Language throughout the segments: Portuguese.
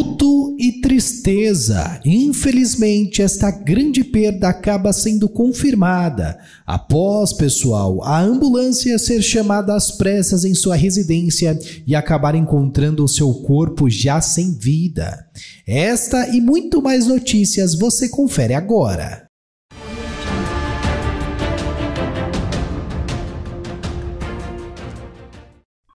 luto e tristeza. Infelizmente, esta grande perda acaba sendo confirmada após, pessoal, a ambulância ser chamada às pressas em sua residência e acabar encontrando o seu corpo já sem vida. Esta e muito mais notícias você confere agora.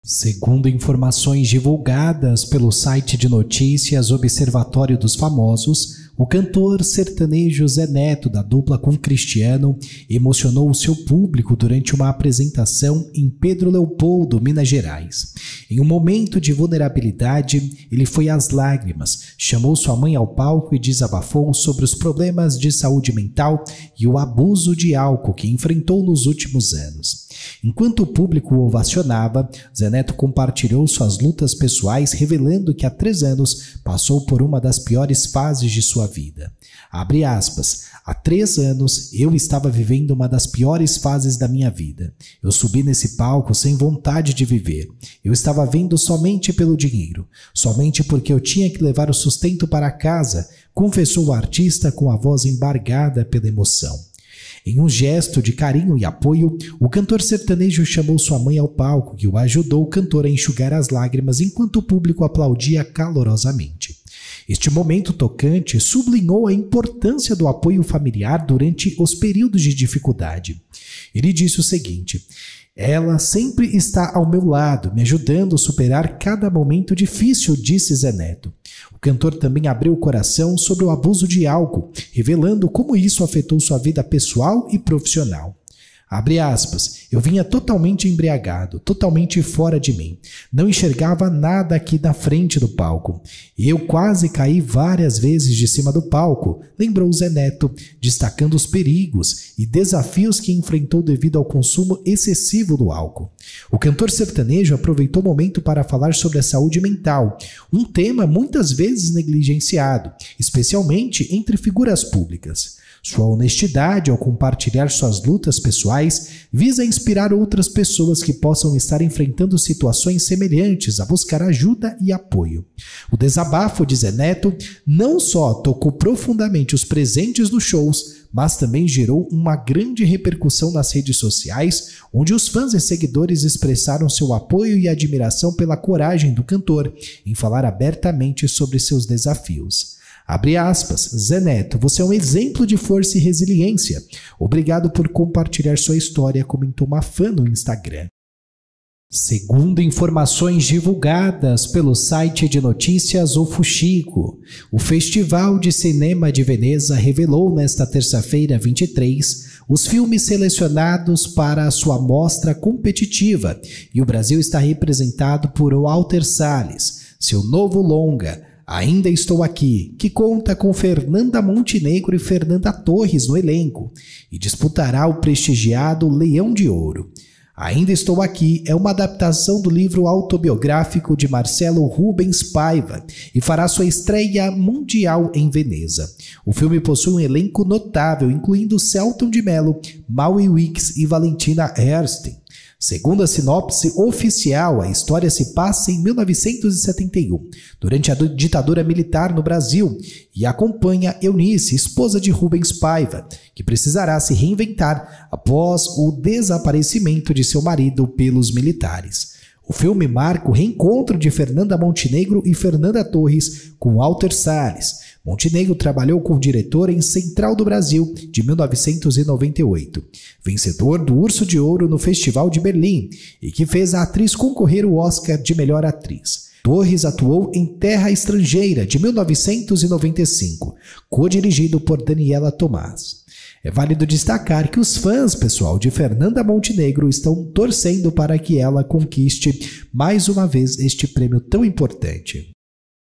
Segundo informações divulgadas pelo site de notícias Observatório dos Famosos, o cantor sertanejo Zé Neto, da dupla com Cristiano, emocionou o seu público durante uma apresentação em Pedro Leopoldo, Minas Gerais. Em um momento de vulnerabilidade, ele foi às lágrimas, chamou sua mãe ao palco e desabafou sobre os problemas de saúde mental e o abuso de álcool que enfrentou nos últimos anos. Enquanto o público ovacionava, Zé Neto compartilhou suas lutas pessoais, revelando que há três anos passou por uma das piores fases de sua sua vida. Abre aspas. Há três anos eu estava vivendo uma das piores fases da minha vida. Eu subi nesse palco sem vontade de viver. Eu estava vendo somente pelo dinheiro, somente porque eu tinha que levar o sustento para casa, confessou o artista com a voz embargada pela emoção. Em um gesto de carinho e apoio, o cantor sertanejo chamou sua mãe ao palco, que o ajudou o cantor a enxugar as lágrimas enquanto o público aplaudia calorosamente. Este momento tocante sublinhou a importância do apoio familiar durante os períodos de dificuldade. Ele disse o seguinte: Ela sempre está ao meu lado, me ajudando a superar cada momento difícil, disse Zé Neto. O cantor também abriu o coração sobre o abuso de álcool, revelando como isso afetou sua vida pessoal e profissional. Abre aspas. Eu vinha totalmente embriagado, totalmente fora de mim. Não enxergava nada aqui na frente do palco. E eu quase caí várias vezes de cima do palco, lembrou Zé Neto, destacando os perigos e desafios que enfrentou devido ao consumo excessivo do álcool. O cantor sertanejo aproveitou o momento para falar sobre a saúde mental, um tema muitas vezes negligenciado, especialmente entre figuras públicas. Sua honestidade ao compartilhar suas lutas pessoais sociais visa inspirar outras pessoas que possam estar enfrentando situações semelhantes a buscar ajuda e apoio. O desabafo de Zé Neto não só tocou profundamente os presentes dos shows, mas também gerou uma grande repercussão nas redes sociais, onde os fãs e seguidores expressaram seu apoio e admiração pela coragem do cantor em falar abertamente sobre seus desafios. Abre aspas. Zeneto, você é um exemplo de força e resiliência. Obrigado por compartilhar sua história, comentou uma fã no Instagram. Segundo informações divulgadas pelo site de notícias O Fuxico, o Festival de Cinema de Veneza revelou nesta terça-feira 23 os filmes selecionados para a sua mostra competitiva e o Brasil está representado por Walter Salles, seu novo longa, Ainda Estou Aqui, que conta com Fernanda Montenegro e Fernanda Torres no elenco e disputará o prestigiado Leão de Ouro. Ainda Estou Aqui é uma adaptação do livro autobiográfico de Marcelo Rubens Paiva e fará sua estreia mundial em Veneza. O filme possui um elenco notável, incluindo Celton de Mello, Maui Wicks e Valentina Ersten. Segundo a sinopse oficial, a história se passa em 1971, durante a ditadura militar no Brasil, e acompanha Eunice, esposa de Rubens Paiva, que precisará se reinventar após o desaparecimento de seu marido pelos militares. O filme marca o reencontro de Fernanda Montenegro e Fernanda Torres com Walter Salles. Montenegro trabalhou como diretor em Central do Brasil de 1998, vencedor do Urso de Ouro no Festival de Berlim e que fez a atriz concorrer ao Oscar de melhor atriz. Torres atuou em Terra Estrangeira de 1995, co-dirigido por Daniela Tomás. É válido destacar que os fãs, pessoal, de Fernanda Montenegro estão torcendo para que ela conquiste mais uma vez este prêmio tão importante.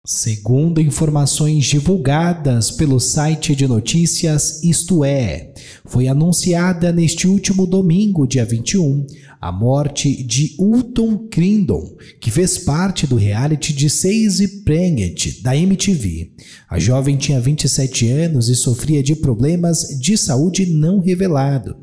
Segundo informações divulgadas pelo site de notícias Isto É, foi anunciada neste último domingo, dia 21, a morte de Ulton Crindon, que fez parte do reality de Seize Pregnant da MTV. A jovem tinha 27 anos e sofria de problemas de saúde não revelado.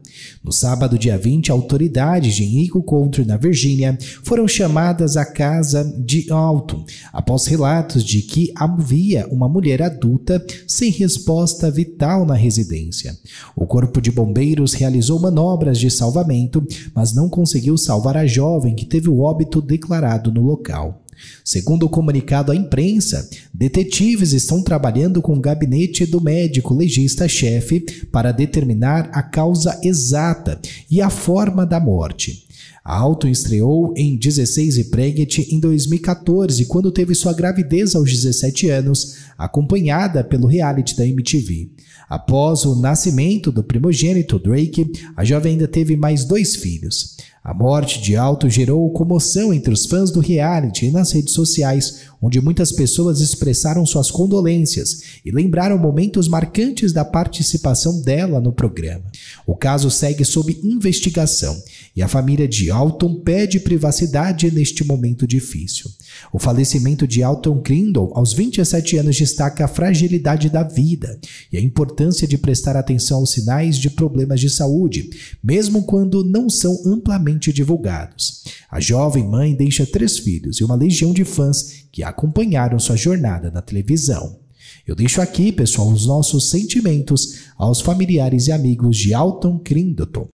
No sábado, dia 20, autoridades de Henrico Country, na Virgínia, foram chamadas à casa de Alton após relatos de que havia uma mulher adulta sem resposta vital na residência. O Corpo de Bombeiros realizou manobras de salvamento, mas não conseguiu salvar a jovem que teve o óbito declarado no local. Segundo o comunicado à imprensa, detetives estão trabalhando com o gabinete do médico legista-chefe para determinar a causa exata e a forma da morte. A Alton estreou em 16 e Pregnant em 2014, quando teve sua gravidez aos 17 anos, acompanhada pelo reality da MTV. Após o nascimento do primogênito Drake, a jovem ainda teve mais dois filhos. A morte de Alto gerou comoção entre os fãs do reality e nas redes sociais, onde muitas pessoas expressaram suas condolências e lembraram momentos marcantes da participação dela no programa. O caso segue sob investigação e a família de Alton pede privacidade neste momento difícil. O falecimento de Alton Crindle aos 27 anos destaca a fragilidade da vida e a importância de prestar atenção aos sinais de problemas de saúde, mesmo quando não são amplamente amplamente divulgados. A jovem mãe deixa três filhos e uma legião de fãs que acompanharam sua jornada na televisão. Eu deixo aqui, pessoal, os nossos sentimentos aos familiares e amigos de Alton Crindleton,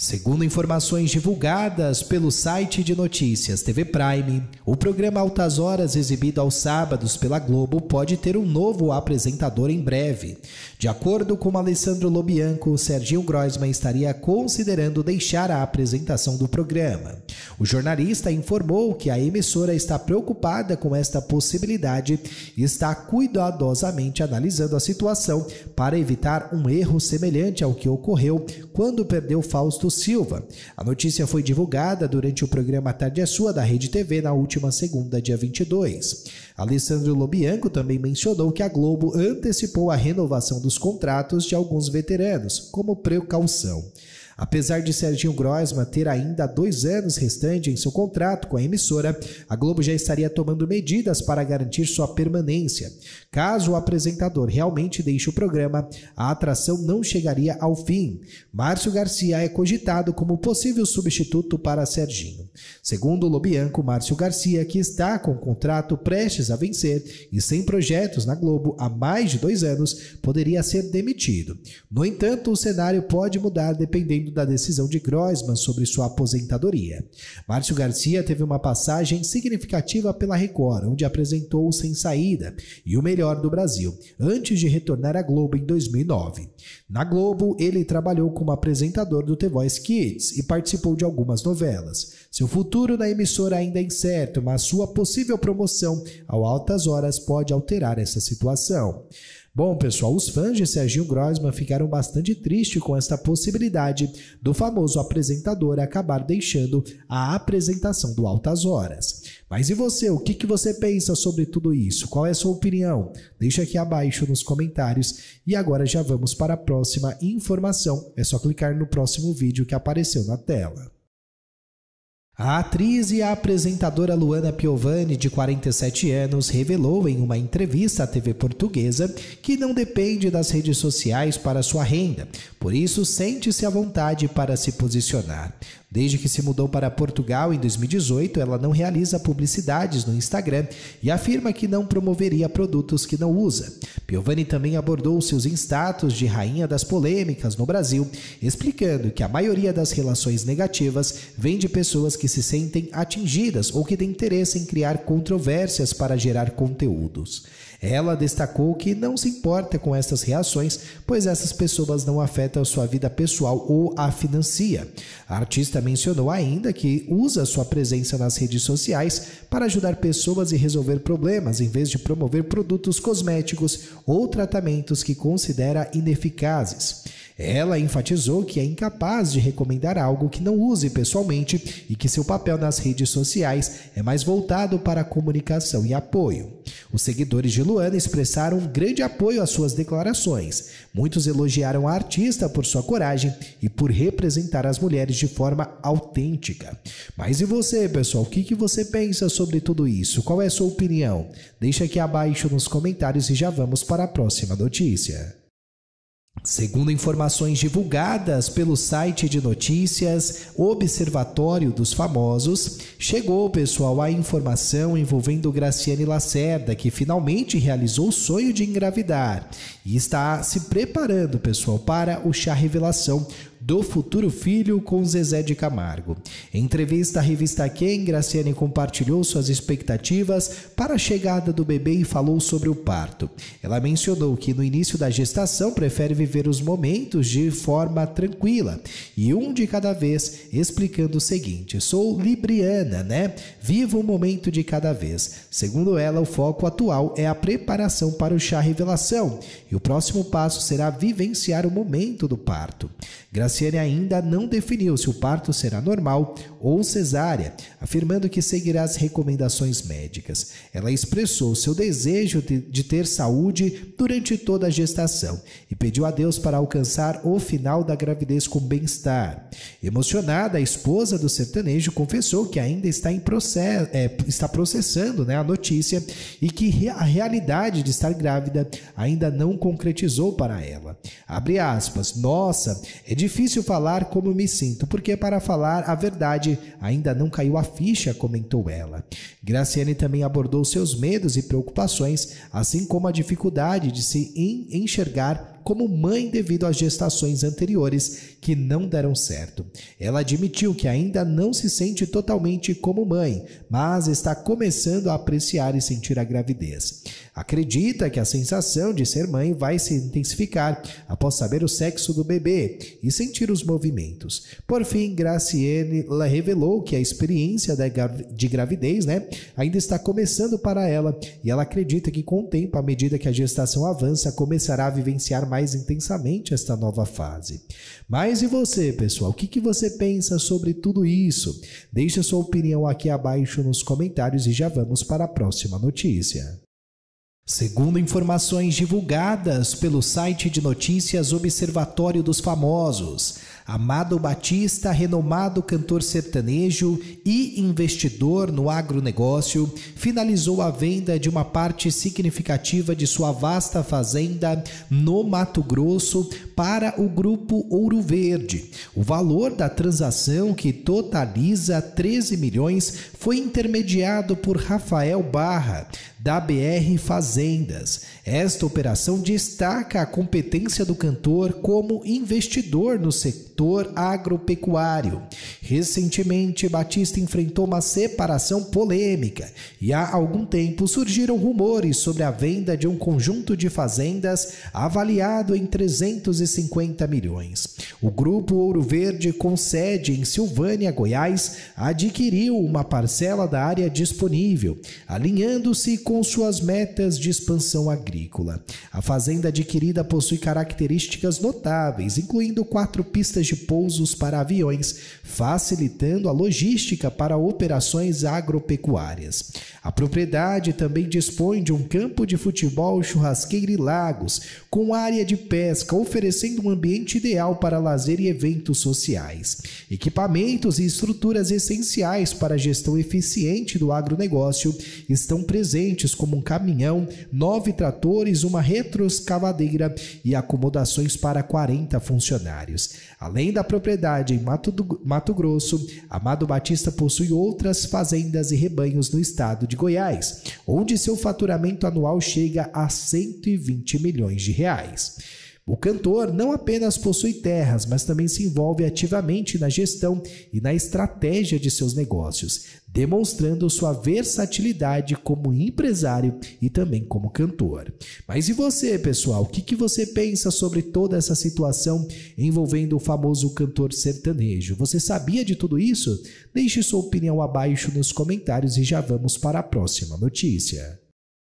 Segundo informações divulgadas pelo site de notícias TV Prime, o programa Altas Horas, exibido aos sábados pela Globo, pode ter um novo apresentador em breve. De acordo com Alessandro Lobianco, Serginho Groisman estaria considerando deixar a apresentação do programa. O jornalista informou que a emissora está preocupada com esta possibilidade e está cuidadosamente analisando a situação para evitar um erro semelhante ao que ocorreu quando perdeu Fausto Silva. A notícia foi divulgada durante o programa Tarde é Sua da Rede TV na última segunda, dia 22. Alessandro Lobianco também mencionou que a Globo antecipou a renovação dos contratos de alguns veteranos, como precaução. Apesar de Serginho Grosma ter ainda dois anos restante em seu contrato com a emissora, a Globo já estaria tomando medidas para garantir sua permanência. Caso o apresentador realmente deixe o programa, a atração não chegaria ao fim. Márcio Garcia é cogitado como possível substituto para Serginho. Segundo o Lobianco, Márcio Garcia, que está com o contrato prestes a vencer e sem projetos na Globo há mais de dois anos, poderia ser demitido. No entanto, o cenário pode mudar dependendo da decisão de Grossman sobre sua aposentadoria. Márcio Garcia teve uma passagem significativa pela Record, onde apresentou o Sem Saída e O Melhor do Brasil, antes de retornar à Globo em 2009. Na Globo, ele trabalhou como apresentador do The Voice Kids e participou de algumas novelas. Seu futuro na emissora ainda é incerto, mas sua possível promoção ao altas horas pode alterar essa situação. Bom, pessoal, os fãs de Serginho Grossman ficaram bastante tristes com esta possibilidade do famoso apresentador acabar deixando a apresentação do Altas Horas. Mas e você? O que, que você pensa sobre tudo isso? Qual é a sua opinião? Deixa aqui abaixo nos comentários. E agora já vamos para a próxima informação. É só clicar no próximo vídeo que apareceu na tela. A atriz e a apresentadora Luana Piovani, de 47 anos, revelou em uma entrevista à TV portuguesa que não depende das redes sociais para sua renda, por isso sente-se à vontade para se posicionar. Desde que se mudou para Portugal em 2018, ela não realiza publicidades no Instagram e afirma que não promoveria produtos que não usa. Piovani também abordou seus status de rainha das polêmicas no Brasil, explicando que a maioria das relações negativas vem de pessoas que se sentem atingidas ou que têm interesse em criar controvérsias para gerar conteúdos. Ela destacou que não se importa com essas reações, pois essas pessoas não afetam sua vida pessoal ou a financia. A artista mencionou ainda que usa sua presença nas redes sociais para ajudar pessoas e resolver problemas, em vez de promover produtos cosméticos ou tratamentos que considera ineficazes. Ela enfatizou que é incapaz de recomendar algo que não use pessoalmente e que seu papel nas redes sociais é mais voltado para a comunicação e apoio. Os seguidores de Luana expressaram grande apoio às suas declarações. Muitos elogiaram a artista por sua coragem e por representar as mulheres de forma autêntica. Mas e você, pessoal? O que, que você pensa sobre tudo isso? Qual é a sua opinião? Deixa aqui abaixo nos comentários e já vamos para a próxima notícia. Segundo informações divulgadas pelo site de notícias Observatório dos Famosos, chegou pessoal a informação envolvendo Graciane Lacerda, que finalmente realizou o sonho de engravidar e está se preparando, pessoal, para o chá revelação do futuro filho com Zezé de Camargo. Em entrevista à revista Quem, Graciane compartilhou suas expectativas para a chegada do bebê e falou sobre o parto. Ela mencionou que no início da gestação prefere viver os momentos de forma tranquila e um de cada vez, explicando o seguinte: sou libriana, né? Vivo um momento de cada vez. Segundo ela, o foco atual é a preparação para o chá revelação e o próximo passo será vivenciar o momento do parto. Graciane ele ainda não definiu se o parto será normal ou cesárea, afirmando que seguirá as recomendações médicas. Ela expressou seu desejo de ter saúde durante toda a gestação e pediu a Deus para alcançar o final da gravidez com bem-estar. Emocionada, a esposa do sertanejo confessou que ainda está em processo, é, está processando né, a notícia e que a realidade de estar grávida ainda não concretizou para ela. Abre aspas, nossa, é difícil difícil falar como me sinto, porque para falar a verdade ainda não caiu a ficha, comentou ela. Graciane também abordou seus medos e preocupações, assim como a dificuldade de se enxergar como mãe devido às gestações anteriores que não deram certo. Ela admitiu que ainda não se sente totalmente como mãe, mas está começando a apreciar e sentir a gravidez. Acredita que a sensação de ser mãe vai se intensificar após saber o sexo do bebê e sentir os movimentos. Por fim, Graciene revelou que a experiência de gravidez né, ainda está começando para ela e ela acredita que com o tempo, à medida que a gestação avança, começará a vivenciar mais mais intensamente esta nova fase. Mas e você, pessoal? O que, que você pensa sobre tudo isso? Deixe a sua opinião aqui abaixo nos comentários e já vamos para a próxima notícia. Segundo informações divulgadas pelo site de notícias Observatório dos Famosos, Amado Batista, renomado cantor sertanejo e investidor no agronegócio, finalizou a venda de uma parte significativa de sua vasta fazenda no Mato Grosso para o grupo Ouro Verde. O valor da transação, que totaliza 13 milhões, foi intermediado por Rafael Barra, da BR Fazendas. Esta operação destaca a competência do cantor como investidor no setor agropecuário. Recentemente, Batista enfrentou uma separação polêmica e há algum tempo surgiram rumores sobre a venda de um conjunto de fazendas avaliado em 350 milhões. O grupo Ouro Verde, com sede em Silvânia, Goiás, adquiriu uma parcela da área disponível, alinhando-se com suas metas de expansão agrícola agrícola. A fazenda adquirida possui características notáveis, incluindo quatro pistas de pousos para aviões, facilitando a logística para operações agropecuárias. A propriedade também dispõe de um campo de futebol, churrasqueira e lagos, com área de pesca, oferecendo um ambiente ideal para lazer e eventos sociais. Equipamentos e estruturas essenciais para a gestão eficiente do agronegócio estão presentes, como um caminhão, nove tratores trabalhadores, uma retroescavadeira e acomodações para 40 funcionários. Além da propriedade em Mato, do, Mato Grosso, Amado Batista possui outras fazendas e rebanhos no estado de Goiás, onde seu faturamento anual chega a 120 milhões de reais. O cantor não apenas possui terras, mas também se envolve ativamente na gestão e na estratégia de seus negócios, demonstrando sua versatilidade como empresário e também como cantor. Mas e você, pessoal? O que, que você pensa sobre toda essa situação envolvendo o famoso cantor sertanejo? Você sabia de tudo isso? Deixe sua opinião abaixo nos comentários e já vamos para a próxima notícia.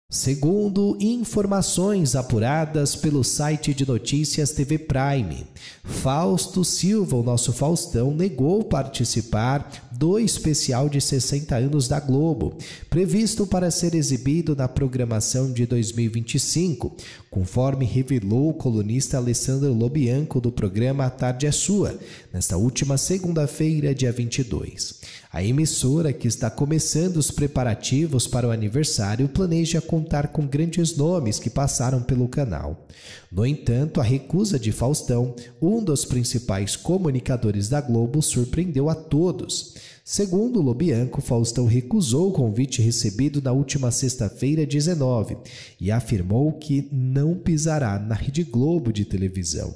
Segundo informações apuradas pelo site de notícias TV Prime, Fausto Silva, o nosso Faustão, negou participar do especial de 60 anos da Globo, previsto para ser exibido na programação de 2025, conforme revelou o colunista Alessandro Lobianco do programa A Tarde é Sua, nesta última segunda-feira, dia 22. A emissora, que está começando os preparativos para o aniversário, planeja contar com grandes nomes que passaram pelo canal. No entanto, a recusa de Faustão, um dos principais comunicadores da Globo, surpreendeu a todos. Segundo Lobianco, Faustão recusou o convite recebido na última sexta-feira, 19, e afirmou que não pisará na Rede Globo de televisão.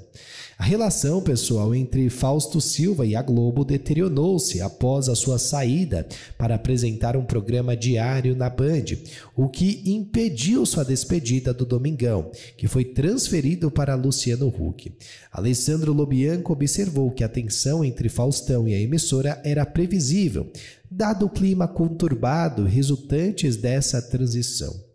A relação pessoal entre Fausto Silva e a Globo deteriorou-se após a sua saída para apresentar um programa diário na Band, o que impediu sua despedida do Domingão, que foi transferido para Luciano Huck. Alessandro Lobianco observou que a tensão entre Faustão e a emissora era previsível previsível, dado o clima conturbado resultantes dessa transição.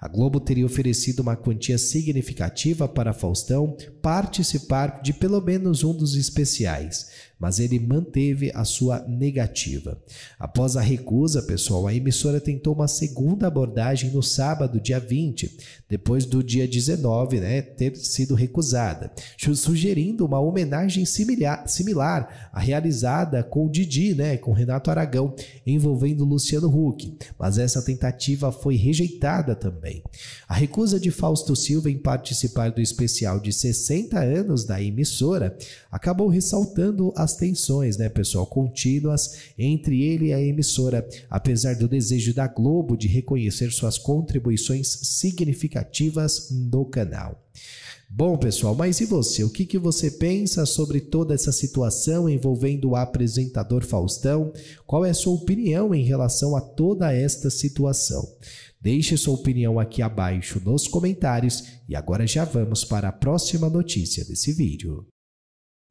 A Globo teria oferecido uma quantia significativa para Faustão participar de pelo menos um dos especiais, mas ele manteve a sua negativa. Após a recusa, pessoal, a emissora tentou uma segunda abordagem no sábado, dia 20, depois do dia 19 né, ter sido recusada, sugerindo uma homenagem similar, similar à realizada com o Didi, né, com Renato Aragão, envolvendo Luciano Huck, mas essa tentativa foi rejeitada também também. A recusa de Fausto Silva em participar do especial de 60 anos da emissora acabou ressaltando as tensões, né, pessoal, contínuas entre ele e a emissora, apesar do desejo da Globo de reconhecer suas contribuições significativas no canal. Bom, pessoal, mas e você? O que, que você pensa sobre toda essa situação envolvendo o apresentador Faustão? Qual é a sua opinião em relação a toda esta situação? Deixe sua opinião aqui abaixo nos comentários e agora já vamos para a próxima notícia desse vídeo.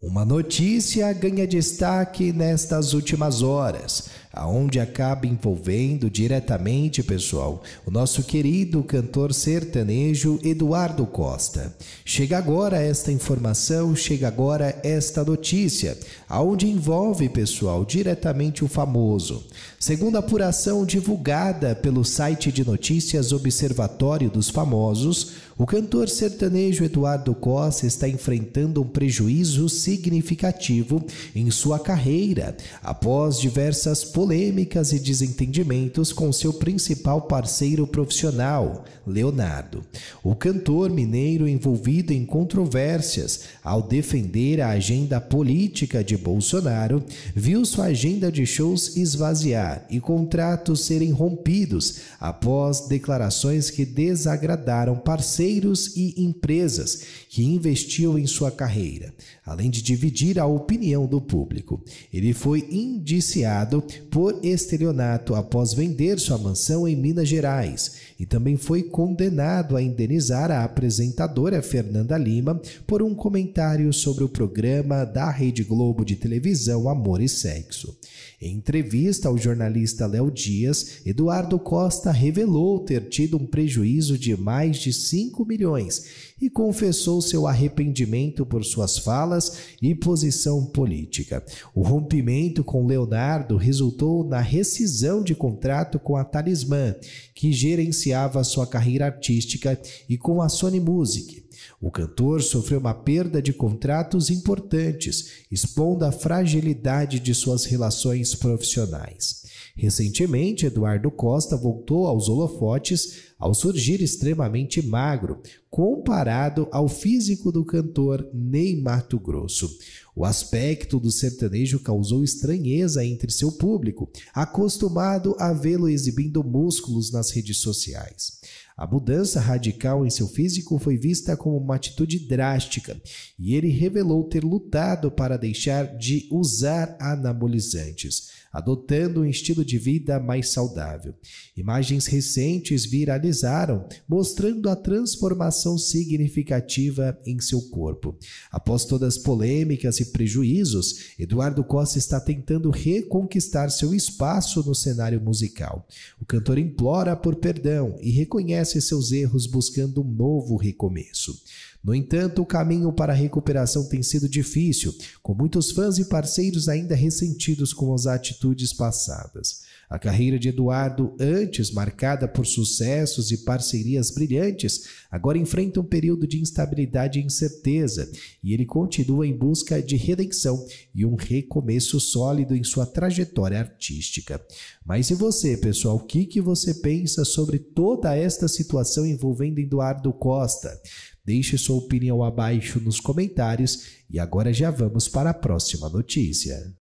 Uma notícia ganha destaque nestas últimas horas, aonde acaba envolvendo diretamente, pessoal, o nosso querido cantor sertanejo Eduardo Costa. Chega agora esta informação, chega agora esta notícia, aonde envolve, pessoal, diretamente o famoso. Segundo a apuração divulgada pelo site de notícias Observatório dos Famosos, o cantor sertanejo Eduardo Costa está enfrentando um prejuízo significativo em sua carreira após diversas polêmicas e desentendimentos com seu principal parceiro profissional, Leonardo. O cantor mineiro envolvido em controvérsias ao defender a agenda política de Bolsonaro, viu sua agenda de shows esvaziar e contratos serem rompidos após declarações que desagradaram parceiros parceiros e empresas que investiu em sua carreira, além de dividir a opinião do público. Ele foi indiciado por estelionato após vender sua mansão em Minas Gerais e também foi condenado a indenizar a apresentadora Fernanda Lima por um comentário sobre o programa da Rede Globo de televisão Amor e Sexo. Em entrevista ao jornalista Léo Dias, Eduardo Costa revelou ter tido um prejuízo de mais de 5 cinco milhões e confessou seu arrependimento por suas falas e posição política. O rompimento com Leonardo resultou na rescisão de contrato com a Talismã, que gerenciava sua carreira artística, e com a Sony Music. O cantor sofreu uma perda de contratos importantes, expondo a fragilidade de suas relações profissionais. Recentemente, Eduardo Costa voltou aos holofotes ao surgir extremamente magro, comparado ao físico do cantor Ney Mato Grosso. O aspecto do sertanejo causou estranheza entre seu público, acostumado a vê-lo exibindo músculos nas redes sociais. A mudança radical em seu físico foi vista como uma atitude drástica e ele revelou ter lutado para deixar de usar anabolizantes adotando um estilo de vida mais saudável. Imagens recentes viralizaram, mostrando a transformação significativa em seu corpo. Após todas as polêmicas e prejuízos, Eduardo Costa está tentando reconquistar seu espaço no cenário musical. O cantor implora por perdão e reconhece seus erros buscando um novo recomeço. No entanto, o caminho para a recuperação tem sido difícil, com muitos fãs e parceiros ainda ressentidos com as atitudes atitudes passadas. A carreira de Eduardo, antes marcada por sucessos e parcerias brilhantes, agora enfrenta um período de instabilidade e incerteza, e ele continua em busca de redenção e um recomeço sólido em sua trajetória artística. Mas e você, pessoal, o que, que você pensa sobre toda esta situação envolvendo Eduardo Costa? Deixe sua opinião abaixo nos comentários e agora já vamos para a próxima notícia.